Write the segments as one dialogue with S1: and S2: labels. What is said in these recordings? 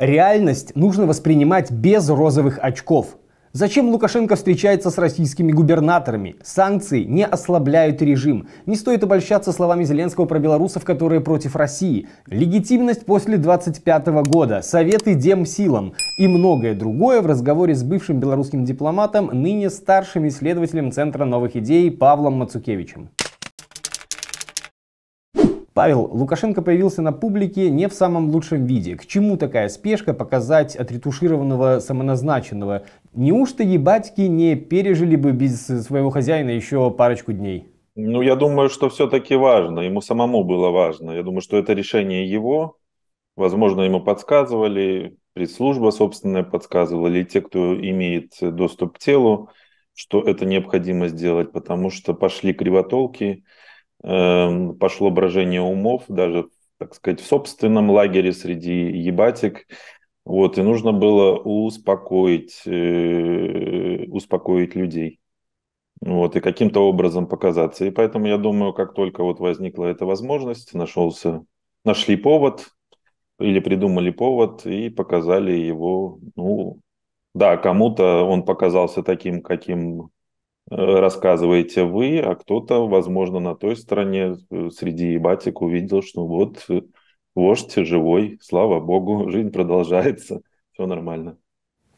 S1: Реальность нужно воспринимать без розовых очков. Зачем Лукашенко встречается с российскими губернаторами? Санкции не ослабляют режим. Не стоит обольщаться словами Зеленского про белорусов, которые против России. Легитимность после 25 года, советы дем силам и многое другое в разговоре с бывшим белорусским дипломатом, ныне старшим исследователем Центра новых идей Павлом Мацукевичем. Павел, Лукашенко появился на публике не в самом лучшем виде. К чему такая спешка показать отретушированного самоназначенного? Неужто ебатьки не пережили бы без своего хозяина еще парочку дней?
S2: Ну, я думаю, что все-таки важно. Ему самому было важно. Я думаю, что это решение его. Возможно, ему подсказывали, пресс-служба собственная подсказывала, или те, кто имеет доступ к телу, что это необходимо сделать, потому что пошли кривотолки – Эм, пошло брожение умов, даже, так сказать, в собственном лагере среди ебатик. Вот, и нужно было успокоить, э, успокоить людей. Вот, и каким-то образом показаться. И поэтому, я думаю, как только вот возникла эта возможность, нашелся, нашли повод или придумали повод и показали его, ну, да, кому-то он показался таким, каким рассказываете вы, а кто-то, возможно, на той стороне э, среди ебатик увидел, что вот э, вождь живой, слава богу, жизнь продолжается, все нормально.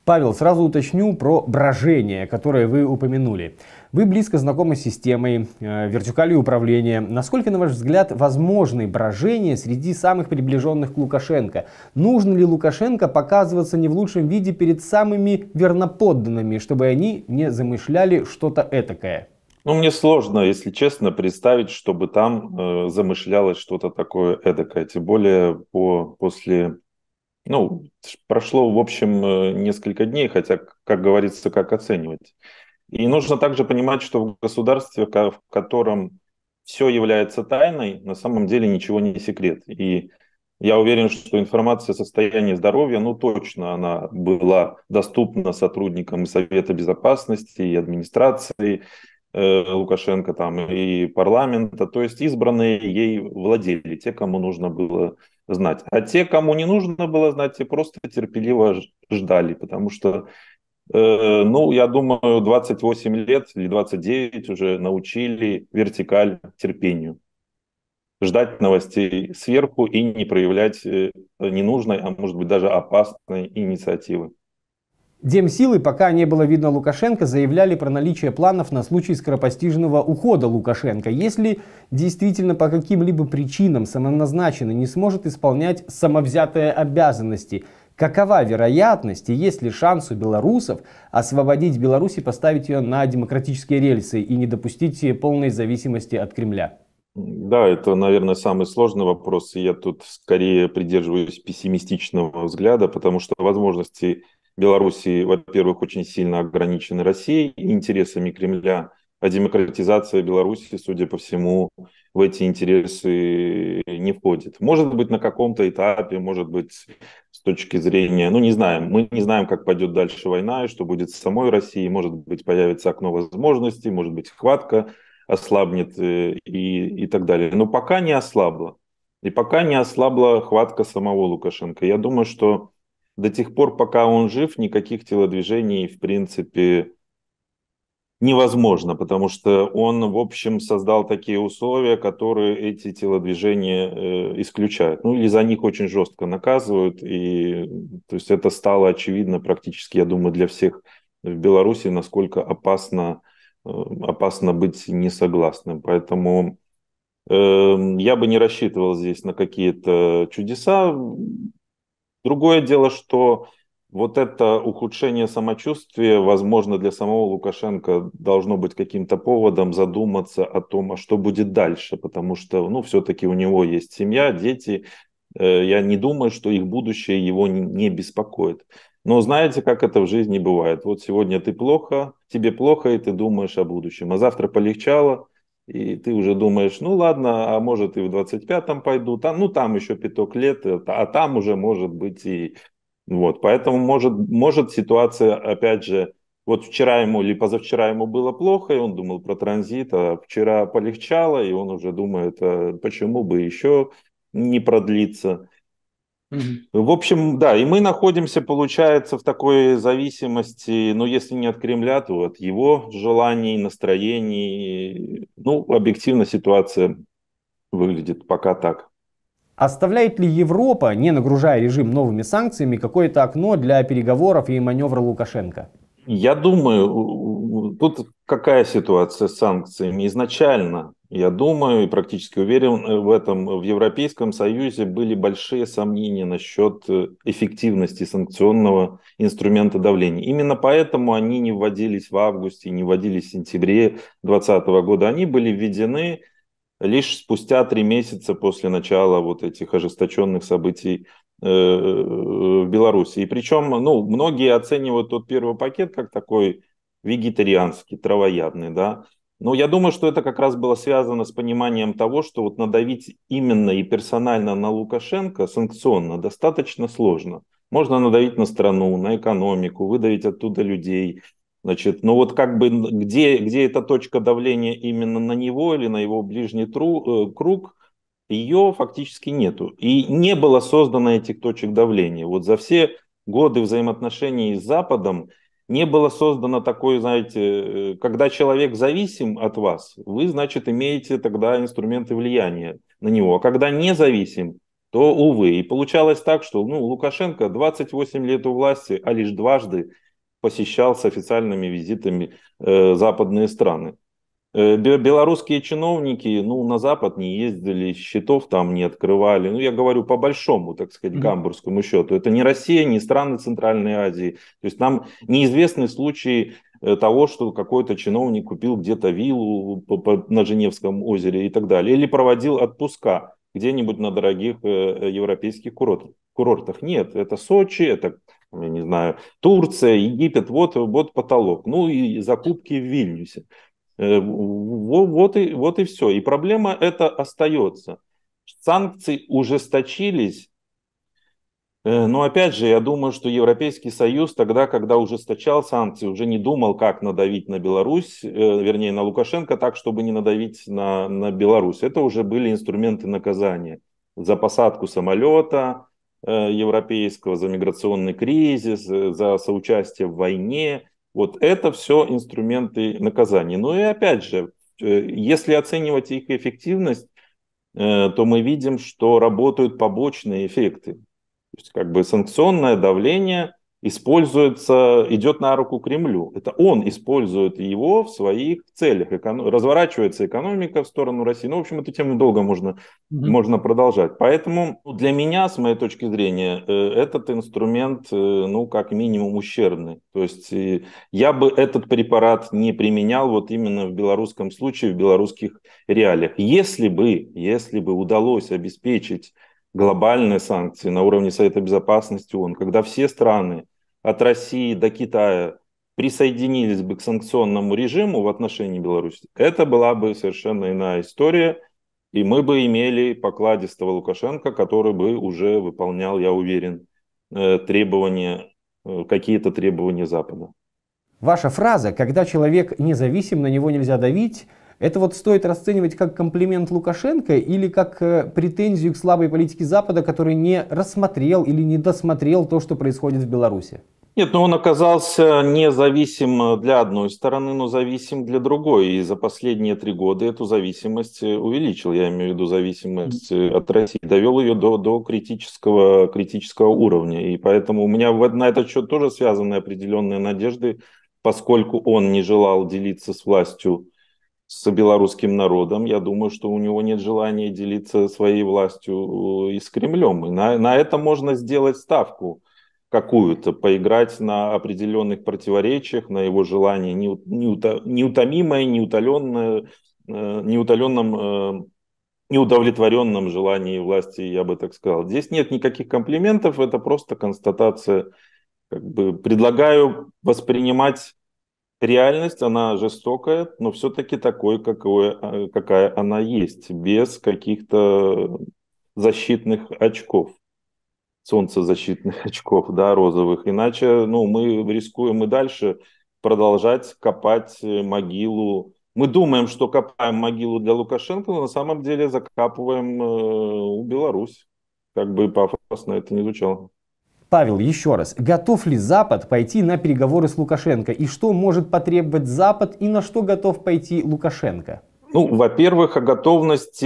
S1: Павел, сразу уточню про брожение, которое вы упомянули. Вы близко знакомы с системой, э, вертикалью управления. Насколько, на ваш взгляд, возможны брожения среди самых приближенных к Лукашенко? Нужно ли Лукашенко показываться не в лучшем виде перед самыми верноподданными, чтобы они не замышляли что-то этакое?
S2: Ну, мне сложно, если честно, представить, чтобы там э, замышлялось что-то такое эдакое. Тем более по, после ну, прошло, в общем, э, несколько дней, хотя, как говорится, как оценивать. И нужно также понимать, что в государстве, в котором все является тайной, на самом деле ничего не секрет. И я уверен, что информация о состоянии здоровья, ну точно она была доступна сотрудникам и Совета Безопасности, и администрации, Э, Лукашенко там и парламента, то есть избранные ей владели, те, кому нужно было знать. А те, кому не нужно было знать, те просто терпеливо ждали, потому что, э, ну, я думаю, 28 лет или 29 уже научили вертикаль терпению. Ждать новостей сверху и не проявлять э, ненужной, а может быть даже опасной инициативы.
S1: Демсилы, пока не было видно Лукашенко, заявляли про наличие планов на случай скоропостижного ухода Лукашенко, если действительно по каким-либо причинам самоназначенный не сможет исполнять самовзятые обязанности. Какова вероятность и есть ли шанс у белорусов освободить Беларусь и поставить ее на демократические рельсы и не допустить полной зависимости от Кремля?
S2: Да, это, наверное, самый сложный вопрос. Я тут скорее придерживаюсь пессимистичного взгляда, потому что возможности Белоруссии, во-первых, очень сильно ограничены Россией интересами Кремля, а демократизация Беларуси, судя по всему, в эти интересы не входит. Может быть, на каком-то этапе, может быть, с точки зрения, ну, не знаем, мы не знаем, как пойдет дальше война и что будет с самой Россией, может быть, появится окно возможностей, может быть, хватка ослабнет э, и, и так далее. Но пока не ослабла. И пока не ослабла хватка самого Лукашенко. Я думаю, что до тех пор, пока он жив, никаких телодвижений, в принципе, невозможно, потому что он, в общем, создал такие условия, которые эти телодвижения э, исключают. Ну, или за них очень жестко наказывают, и то есть это стало очевидно практически, я думаю, для всех в Беларуси, насколько опасно, э, опасно быть несогласным. Поэтому э, я бы не рассчитывал здесь на какие-то чудеса. Другое дело, что вот это ухудшение самочувствия, возможно, для самого Лукашенко должно быть каким-то поводом задуматься о том, а что будет дальше, потому что, ну, все-таки у него есть семья, дети. Э, я не думаю, что их будущее его не беспокоит. Но знаете, как это в жизни бывает? Вот сегодня ты плохо, тебе плохо, и ты думаешь о будущем. А завтра полегчало, и ты уже думаешь, ну ладно, а может и в 25-м пойду, там, ну там еще пяток лет, э, а там уже может быть и... Вот, поэтому может, может ситуация, опять же, вот вчера ему или позавчера ему было плохо, и он думал про транзит, а вчера полегчало, и он уже думает, а почему бы еще не продлиться. В общем, да, и мы находимся, получается, в такой зависимости, ну, если не от Кремля, то от его желаний, настроений. Ну, объективно ситуация выглядит пока так.
S1: Оставляет ли Европа, не нагружая режим новыми санкциями, какое-то окно для переговоров и маневра Лукашенко?
S2: Я думаю, тут какая ситуация с санкциями? Изначально, я думаю, и практически уверен э, в этом, в Европейском Союзе были большие сомнения насчет э, эффективности санкционного инструмента давления. Именно поэтому они не вводились в августе, не вводились в сентябре 2020 года. Они были введены лишь спустя три месяца после начала вот этих ожесточенных событий э, в Беларуси. И причем, ну, многие оценивают тот первый пакет как такой вегетарианский, травоядный, да. Но я думаю, что это как раз было связано с пониманием того, что вот надавить именно и персонально на Лукашенко санкционно достаточно сложно. Можно надавить на страну, на экономику, выдавить оттуда людей. Значит, но вот как бы где, где эта точка давления именно на него или на его ближний тру, э, круг, ее фактически нету. И не было создано этих точек давления. Вот за все годы взаимоотношений с Западом – не было создано такой, знаете, э, когда человек зависим от вас, вы, значит, имеете тогда инструменты влияния на него. А когда не зависим, то, увы. И получалось так, что ну, Лукашенко 28 лет у власти, а лишь дважды посещал с официальными визитами э, западные страны. Э, белорусские чиновники, ну, на Запад не ездили, счетов там не открывали. Ну, я говорю по большому, так сказать, гамбургскому счету. Это не Россия, не страны Центральной Азии. То есть нам неизвестны случаи э, того, что какой-то чиновник купил где-то виллу на Женевском озере и так далее, или проводил отпуска где-нибудь на дорогих э, европейских курортах. Нет, это Сочи, это, я не знаю, Турция, Египет, вот, вот потолок. Ну и закупки в Вильнюсе. Э, вот, и, вот и все. И проблема эта остается. Санкции ужесточились. Э, но опять же, я думаю, что Европейский Союз тогда, когда ужесточал санкции, уже не думал, как надавить на Беларусь, э, вернее, на Лукашенко так, чтобы не надавить на, на Беларусь. Это уже были инструменты наказания за посадку самолета европейского, за миграционный кризис, за соучастие в войне вот это все инструменты наказания. Ну и опять же, э, если оценивать их эффективность, э, то мы видим, что работают побочные эффекты. То есть как бы санкционное давление – используется, идет на руку Кремлю. Это он использует его в своих целях. Эконом... Разворачивается экономика в сторону России. Ну, в общем, эту тему долго можно, mm-hmm. можно продолжать. Поэтому ну, для меня, с моей точки зрения, э, этот инструмент, э, ну, как минимум, ущербный. То есть э, я бы этот препарат не применял вот именно в белорусском случае, в белорусских реалиях. Если бы, если бы удалось обеспечить глобальные санкции на уровне Совета Безопасности ООН, когда все страны от России до Китая присоединились бы к санкционному режиму в отношении Беларуси, это была бы совершенно иная история, и мы бы имели покладистого Лукашенко, который бы уже выполнял, я уверен, э, требования, э, какие-то требования
S1: Запада. Ваша фраза «когда человек независим, на него нельзя давить» Это вот стоит расценивать как комплимент Лукашенко или как э, претензию к слабой политике Запада, который не рассмотрел или не досмотрел то, что происходит в Беларуси?
S2: Нет, ну он оказался независим э, для одной стороны, но зависим для другой. И за последние три года эту зависимость э, увеличил. Я имею в виду зависимость от России. Довел ее до, до критического, критического уровня. И поэтому у меня на этот счет тоже связаны определенные надежды, поскольку он не желал делиться с властью с белорусским народом, я думаю, что у него нет желания делиться своей властью э, и с Кремлем. И на, на это можно сделать ставку какую-то, поиграть на определенных противоречиях, на его желание неутомимое, неутоленное, э, неутоленном, э, неудовлетворенном желании власти, я бы так сказал. Здесь нет никаких комплиментов, это просто констатация. Как бы предлагаю воспринимать реальность, она жестокая, но все-таки такой, какой, э, какая она есть, без каких-то защитных очков, солнцезащитных очков, да, розовых. Иначе, ну, мы рискуем и дальше продолжать копать э, могилу. Мы думаем, что копаем могилу для Лукашенко, но на самом деле закапываем э, Беларусь. Как
S1: бы пафосно это не звучало. Павел, еще раз, готов ли Запад пойти на переговоры с Лукашенко? И что может потребовать Запад и на что готов пойти Лукашенко?
S2: Ну, во-первых, о готовности,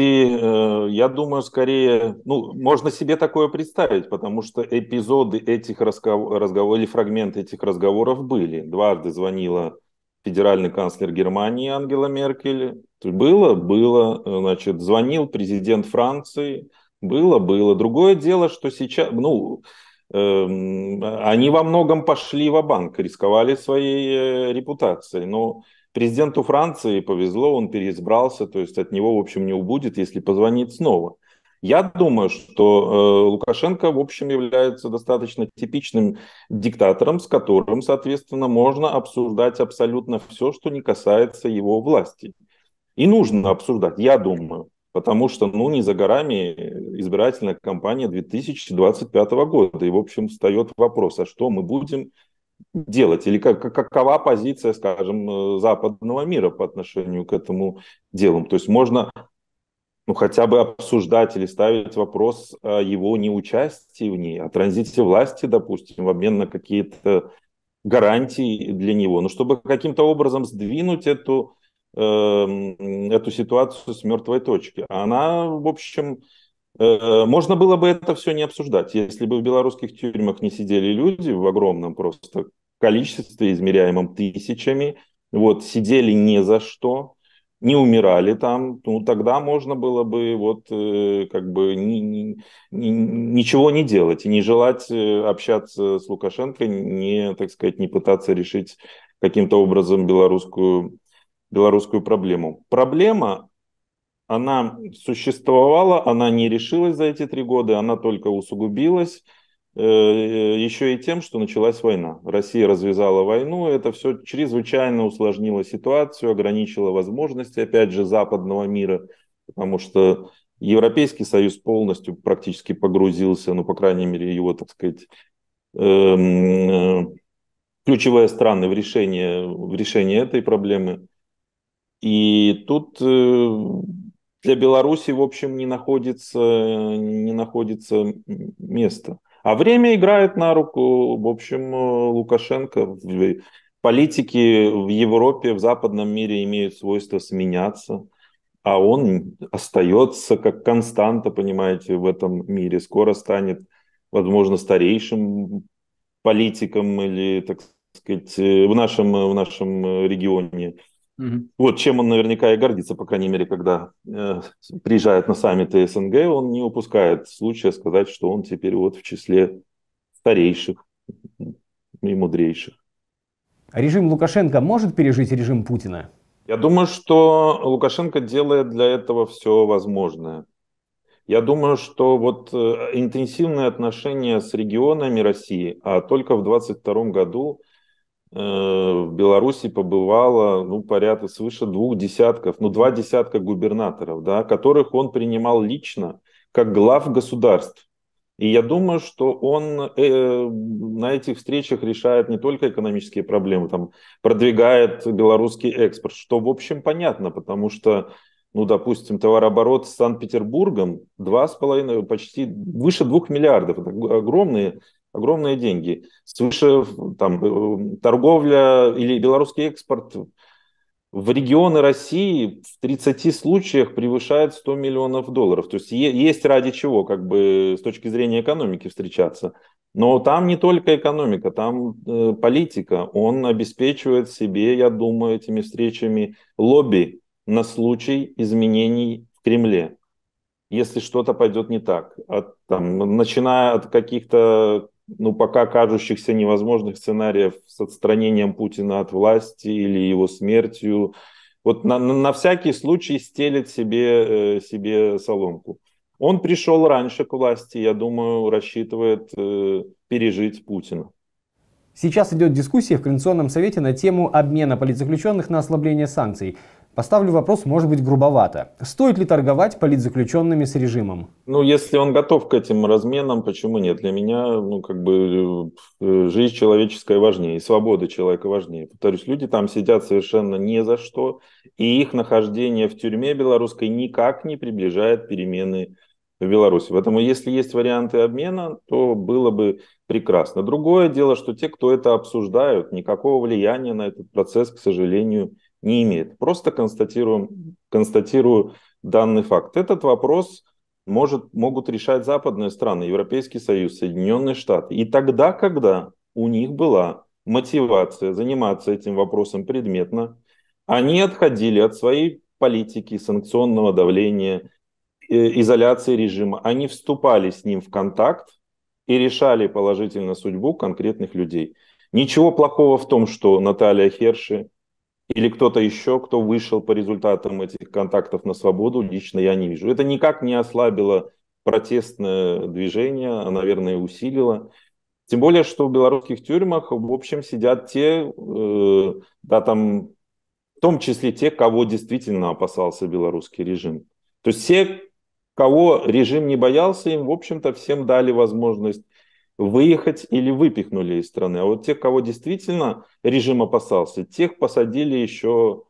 S2: э, я думаю, скорее, ну, можно себе такое представить, потому что эпизоды этих разговоров или фрагменты этих разговоров были. Дважды звонила федеральный канцлер Германии Ангела Меркель. Было, было, э, значит, звонил президент Франции, было, было. Другое дело, что сейчас, ну, Эм, они во многом пошли в банк рисковали своей э, репутацией. Но президенту Франции повезло, он переизбрался, то есть от него, в общем, не убудет, если позвонит снова. Я думаю, что э, Лукашенко, в общем, является достаточно типичным диктатором, с которым, соответственно, можно обсуждать абсолютно все, что не касается его власти. И нужно обсуждать, я думаю потому что, ну, не за горами э, избирательная кампания 2025 года. И, в общем, встает вопрос, а что мы будем делать? Или как, какова позиция, скажем, э, западного мира по отношению к этому делу? То есть можно ну, хотя бы обсуждать или ставить вопрос о его неучастии в ней, о транзите власти, допустим, в обмен на какие-то гарантии для него. Но ну, чтобы каким-то образом сдвинуть эту Эм, эту ситуацию с мертвой точки. Она, в общем, э, можно было бы это все не обсуждать, если бы в белорусских тюрьмах не сидели люди в огромном просто количестве, измеряемом тысячами, вот, сидели ни за что, не умирали там, ну тогда можно было бы вот э, как бы ни, ни, ни, ничего не делать и не желать э, общаться с Лукашенко, не, так сказать, не пытаться решить каким-то образом белорусскую белорусскую проблему. Проблема, она существовала, она не решилась за эти три года, она только усугубилась э, э, еще и тем, что началась война. Россия развязала войну, это все чрезвычайно усложнило ситуацию, ограничило возможности, опять же, западного мира, потому что Европейский Союз полностью практически погрузился, ну, по крайней мере, его, так сказать, эм, э, ключевые страны в решении, в решении этой проблемы. И тут э, для Беларуси, в общем, не находится, не находится места. А время играет на руку, в общем, э, Лукашенко. Политики в Европе, в западном мире имеют свойство сменяться, а он остается как константа, понимаете, в этом мире. Скоро станет, возможно, старейшим политиком или, так сказать, э, в нашем, в нашем регионе Угу. Вот чем он наверняка и гордится, по крайней мере, когда э, приезжает на саммиты СНГ, он не упускает случая сказать, что он теперь вот в числе старейших и мудрейших.
S1: Режим Лукашенко может пережить режим Путина?
S2: Я думаю, что Лукашенко делает для этого все возможное. Я думаю, что вот э, интенсивные отношения с регионами России, а только в 2022 году Э, в Беларуси побывало ну, порядка свыше двух десятков, ну, два десятка губернаторов, да, которых он принимал лично как глав государств. И я думаю, что он э, на этих встречах решает не только экономические проблемы, там, продвигает белорусский экспорт, что, в общем, понятно, потому что, ну, допустим, товарооборот с Санкт-Петербургом 2,5, почти выше 2 миллиардов, это огромные огромные деньги. Свыше там, э, э, торговля или белорусский экспорт в регионы России в 30 случаях превышает 100 миллионов долларов. То есть есть ради чего, как бы с точки зрения экономики встречаться. Но там не только экономика, там э, политика. Он обеспечивает себе, я думаю, этими встречами лобби на случай изменений в Кремле, если что-то пойдет не так. От, там, начиная от каких-то ну, пока кажущихся невозможных сценариев с отстранением Путина от власти или его смертью. Вот на, на всякий случай стелит себе, э, себе соломку. Он пришел раньше к власти, я думаю, рассчитывает э, пережить Путина.
S1: Сейчас идет дискуссия в Координационном совете на тему обмена политзаключенных на ослабление санкций. Поставлю вопрос, может быть, грубовато. Стоит ли торговать политзаключенными с режимом?
S2: Ну, если он готов к этим разменам, почему нет? Для меня, ну, как бы, э, жизнь человеческая важнее, и свобода человека важнее. Повторюсь, люди там сидят совершенно ни за что, и их нахождение в тюрьме белорусской никак не приближает перемены в Беларуси. Поэтому, если есть варианты обмена, то было бы прекрасно. Другое дело, что те, кто это обсуждают, никакого влияния на этот процесс, к сожалению, нет не имеет. Просто констатируем, констатирую данный факт. Этот вопрос может, могут решать западные страны, Европейский Союз, Соединенные Штаты. И тогда, когда у них была мотивация заниматься этим вопросом предметно, они отходили от своей политики, санкционного давления, э, изоляции режима. Они вступали с ним в контакт и решали положительно судьбу конкретных людей. Ничего плохого в том, что Наталья Херши или кто-то еще, кто вышел по результатам этих контактов на свободу, лично я не вижу. Это никак не ослабило протестное движение, а, наверное, усилило. Тем более, что в белорусских тюрьмах, в общем, сидят те, э, да, там, в том числе те, кого действительно опасался белорусский режим. То есть все, кого режим не боялся, им, в общем-то, всем дали возможность выехать или выпихнули из страны. А вот тех, кого действительно режим опасался, тех посадили еще,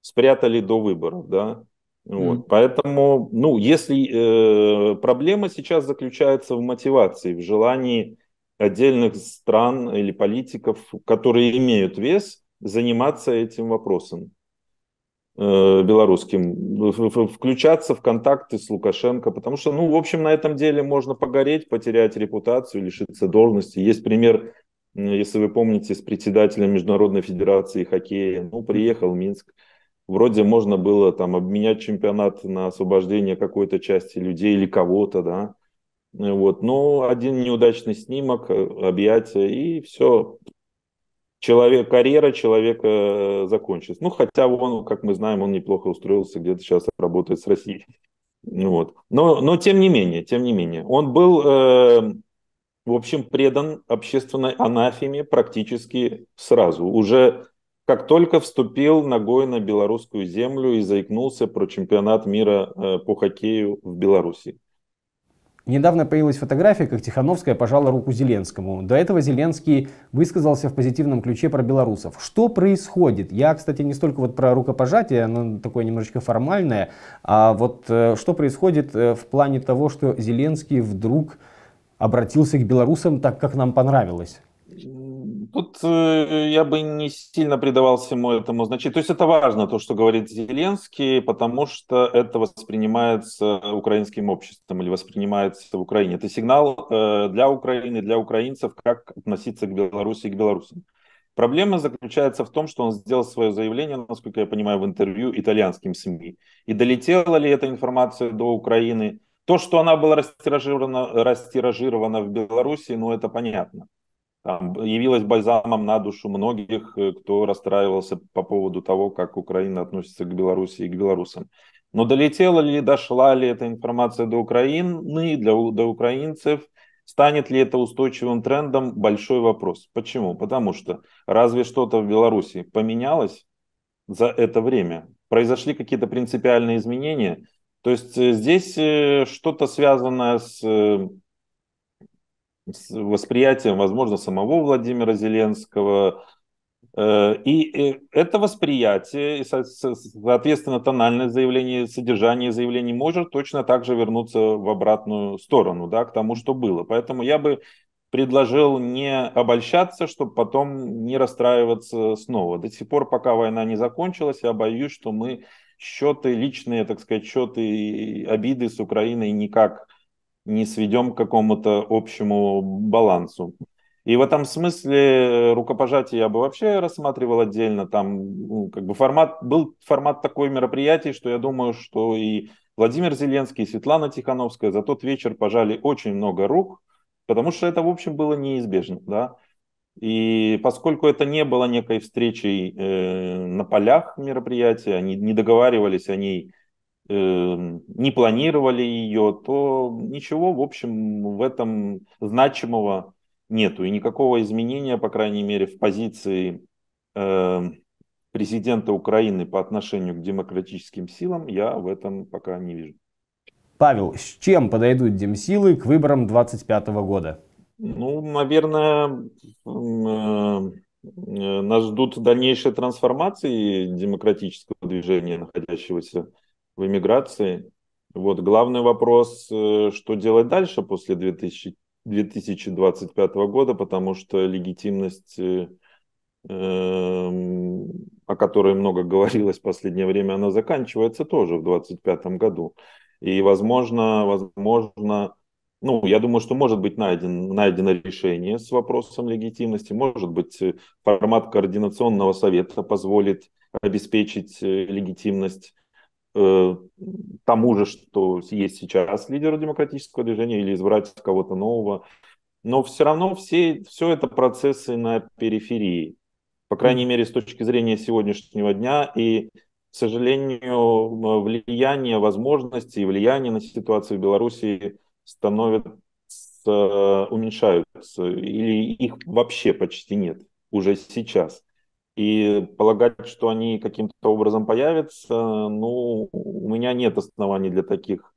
S2: спрятали до выборов, да. Вот. Mm. Поэтому, ну, если э, проблема сейчас заключается в мотивации, в желании отдельных стран или политиков, которые имеют вес, заниматься этим вопросом. Э, белорусским, включаться в контакты с Лукашенко, потому что, ну, в общем, на этом деле можно погореть, потерять репутацию, лишиться должности. Есть пример, если вы помните, с председателем Международной Федерации хоккея, ну, приехал в Минск, вроде можно было там обменять чемпионат на освобождение какой-то части людей или кого-то, да, вот, но один неудачный снимок, э, объятия, и все, человек, карьера человека э, закончилась. Ну, хотя он, как мы знаем, он неплохо устроился, где-то сейчас работает с Россией. Ну, вот. Но, но тем не менее, тем не менее, он был, э, в общем, предан общественной анафеме практически сразу. Уже как только вступил ногой на белорусскую землю и заикнулся про чемпионат мира э, по хоккею в Беларуси.
S1: Недавно появилась фотография, как Тихановская пожала руку Зеленскому. До этого Зеленский высказался в позитивном ключе про белорусов. Что происходит? Я, кстати, не столько вот про рукопожатие, оно такое немножечко формальное, а вот э, что происходит э, в плане того, что Зеленский вдруг обратился к белорусам так, как нам понравилось?
S2: тут э, я бы не сильно придавался ему этому значению. То есть это важно, то, что говорит Зеленский, потому что это воспринимается украинским обществом или воспринимается в Украине. Это сигнал э, для Украины, для украинцев, как относиться к Беларуси и к белорусам. Проблема заключается в том, что он сделал свое заявление, насколько я понимаю, в интервью итальянским СМИ. И долетела ли эта информация до Украины? То, что она была растиражирована, растиражирована в Беларуси, ну это понятно явилась бальзамом на душу многих, э, кто расстраивался по поводу того, как Украина относится к Беларуси и к белорусам. Но долетела ли, дошла ли эта информация до Украины, для, до украинцев, станет ли это устойчивым трендом, большой вопрос. Почему? Потому что разве что-то в Беларуси поменялось за это время? Произошли какие-то принципиальные изменения? То есть э, здесь э, что-то связанное с восприятием, возможно, самого Владимира Зеленского. Э, и это восприятие, и, соответственно, тональное заявление, содержание заявлений может точно так же вернуться в обратную сторону, да, к тому, что было. Поэтому я бы предложил не обольщаться, чтобы потом не расстраиваться снова. До сих пор, пока война не закончилась, я боюсь, что мы счеты, личные, так сказать, счеты и обиды с Украиной никак не сведем к какому-то общему балансу. И в этом смысле э, рукопожатие я бы вообще рассматривал отдельно. Там ну, как бы формат, был формат такой мероприятий, что я думаю, что и Владимир Зеленский, и Светлана Тихановская за тот вечер пожали очень много рук, потому что это, в общем, было неизбежно. Да? И поскольку это не было некой встречей э, на полях мероприятия, они не договаривались о ней Эм, не планировали ее, то ничего, в общем, в этом значимого нету. И никакого изменения, по крайней мере, в позиции эм, президента Украины по отношению к демократическим силам я
S1: в этом пока не вижу. Павел, с чем подойдут демсилы к выборам 2025 года?
S2: Ну, наверное, э, э, нас ждут дальнейшие трансформации демократического движения, находящегося в эмиграции. Вот главный вопрос, э, что делать дальше после 2000, 2025 года, потому что легитимность, э, эм, о которой много говорилось в последнее время, она заканчивается тоже в 2025 году. И, возможно, возможно, ну, я думаю, что может быть найден, найдено решение с вопросом легитимности. Может быть, э, формат координационного совета позволит обеспечить э, легитимность Э, тому же, что есть сейчас лидеру демократического движения или избрать кого-то нового. Но все равно все, все это процессы на периферии, по крайней мере, с точки зрения сегодняшнего дня. И, к сожалению, влияние возможностей, влияние на ситуацию в Беларуси становится, э, уменьшаются, или их вообще почти нет уже сейчас. И полагать, что они каким-то образом появятся, ну, у меня нет оснований для таких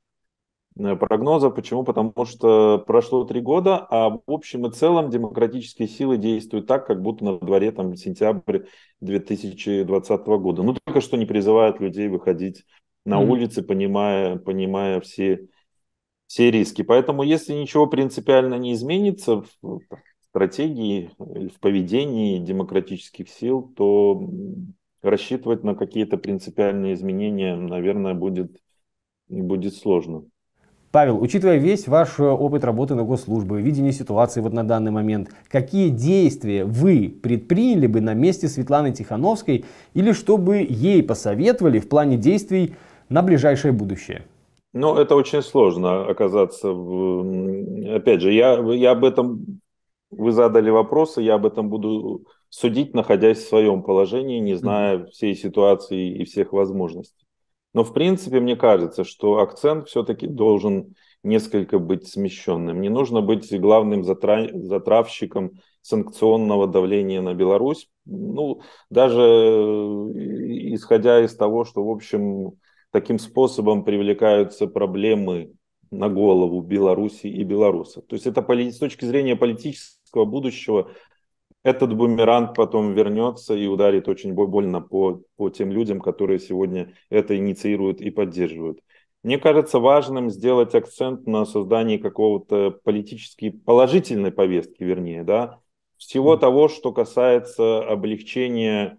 S2: э, прогнозов. Почему? Потому что прошло три года, а в общем и целом демократические силы действуют так, как будто на дворе там сентябрь 2020 года. Ну, только что не призывают людей выходить на mm-hmm. улицы, понимая, понимая все, все риски. Поэтому, если ничего принципиально не изменится, стратегии э, в поведении демократических сил, то рассчитывать на какие-то принципиальные изменения, наверное, будет,
S1: будет сложно. Павел, учитывая весь ваш э, опыт работы на госслужбе, видение ситуации вот на данный момент, какие действия вы предприняли бы на месте Светланы Тихановской или что бы ей посоветовали в плане действий на ближайшее будущее?
S2: Ну, это очень сложно оказаться. В... Опять же, я, я об этом вы задали вопросы, я об этом буду судить, находясь в своем положении, не зная всей ситуации и всех возможностей. Но, в принципе, мне кажется, что акцент все-таки должен несколько быть смещенным. Не нужно быть главным затра... затравщиком санкционного давления на Беларусь. Ну, даже э, исходя из того, что, в общем, таким способом привлекаются проблемы на голову Беларуси и белорусов. То есть это с точки зрения политической близкого будущего этот бумеранг потом вернется и ударит очень больно по, по тем людям, которые сегодня это инициируют и поддерживают. Мне кажется важным сделать акцент на создании какого-то политически положительной повестки, вернее, да, всего mm. того, что касается облегчения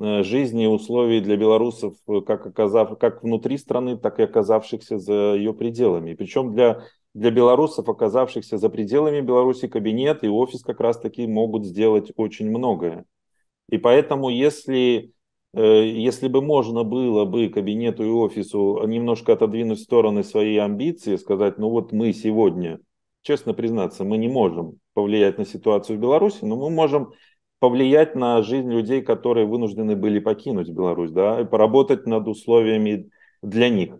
S2: э, жизни и условий для белорусов, э, как, оказав, как внутри страны, так и оказавшихся за ее пределами. Причем для для белорусов, оказавшихся за пределами Беларуси, кабинет и офис как раз-таки могут сделать очень многое. И поэтому, если, э, если бы можно было бы кабинету и офису немножко отодвинуть в стороны свои амбиции, сказать, ну вот мы сегодня, честно признаться, мы не можем повлиять на ситуацию в Беларуси, но мы можем повлиять на жизнь людей, которые вынуждены были покинуть Беларусь, да, и поработать над условиями для них.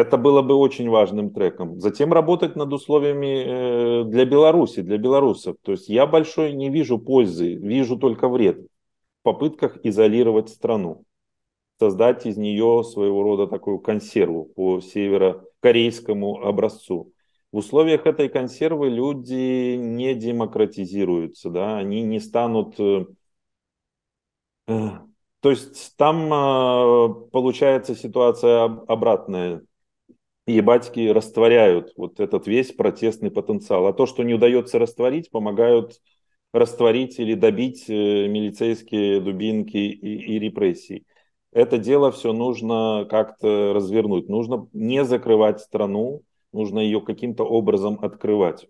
S2: Это было бы очень важным треком. Затем работать над условиями э, для Беларуси, для белорусов. То есть я большой не вижу пользы, вижу только вред в попытках изолировать страну, создать из нее своего рода такую консерву по северокорейскому образцу. В условиях этой консервы люди не демократизируются, да, они не станут э, э, то есть там получается ситуация обратная и ебатьки растворяют вот этот весь протестный потенциал. А то, что не удается растворить, помогают растворить или добить э, милицейские дубинки и, и репрессии. Это дело все нужно как-то развернуть. Нужно не закрывать страну, нужно ее каким-то образом открывать.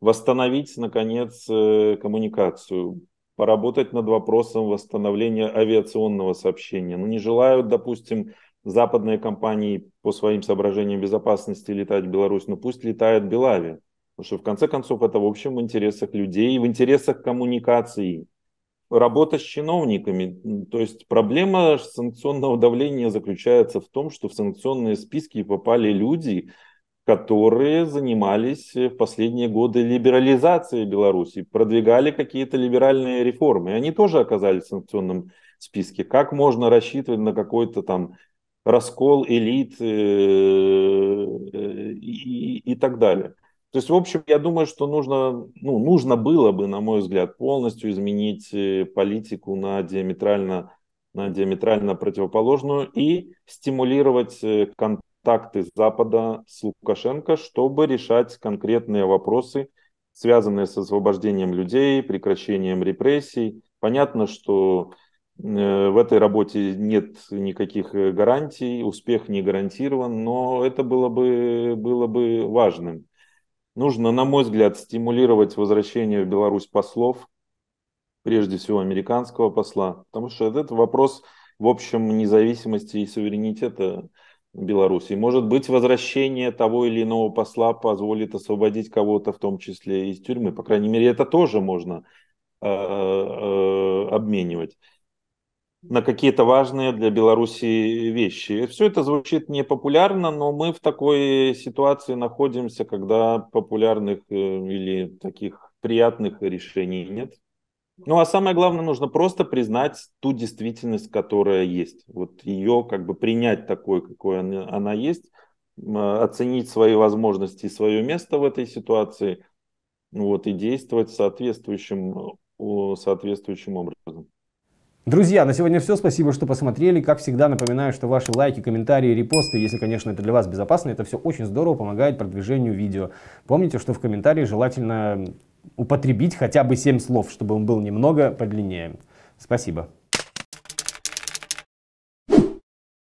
S2: Восстановить, наконец, э, коммуникацию, поработать над вопросом восстановления авиационного сообщения. Ну, не желают, допустим, западные компании по своим соображениям безопасности летать в Беларусь, но пусть летает Белави. Потому что в конце концов это в общем в интересах людей, в интересах коммуникации. Работа с чиновниками. То есть проблема санкционного давления заключается в том, что в санкционные списки попали люди, которые занимались в последние годы либерализацией Беларуси, продвигали какие-то либеральные реформы. И они тоже оказались в санкционном списке. Как можно рассчитывать на какой-то там раскол элит э, э, и, и, и так далее. То есть, в общем, я думаю, что нужно, ну, нужно было бы, на мой взгляд, полностью изменить э, политику на диаметрально, на диаметрально противоположную и стимулировать контакты Запада с Лукашенко, чтобы решать конкретные вопросы, связанные с освобождением людей, прекращением репрессий. Понятно, что Э, в этой работе нет никаких э, гарантий, успех не гарантирован, но это было бы, было бы важным. Нужно, на мой взгляд, стимулировать возвращение в Беларусь послов, прежде всего американского посла, потому что это вопрос, в общем, независимости и суверенитета Беларуси. Может быть, возвращение того или иного посла позволит освободить кого-то, в том числе из тюрьмы. По крайней мере, это тоже можно э, обменивать на какие-то важные для Беларуси вещи. Все это звучит непопулярно, но мы в такой ситуации находимся, когда популярных э, или таких приятных решений нет. Ну а самое главное, нужно просто признать ту действительность, которая есть. Вот ее как бы принять такой, какой она, есть, оценить свои возможности и свое место в этой ситуации, вот, и действовать соответствующим, соответствующим образом.
S1: Друзья, на сегодня все. Спасибо, что посмотрели. Как всегда, напоминаю, что ваши лайки, комментарии, репосты, если, конечно, это для вас безопасно, это все очень здорово помогает продвижению видео. Помните, что в комментарии желательно употребить хотя бы 7 слов, чтобы он был немного подлиннее. Спасибо.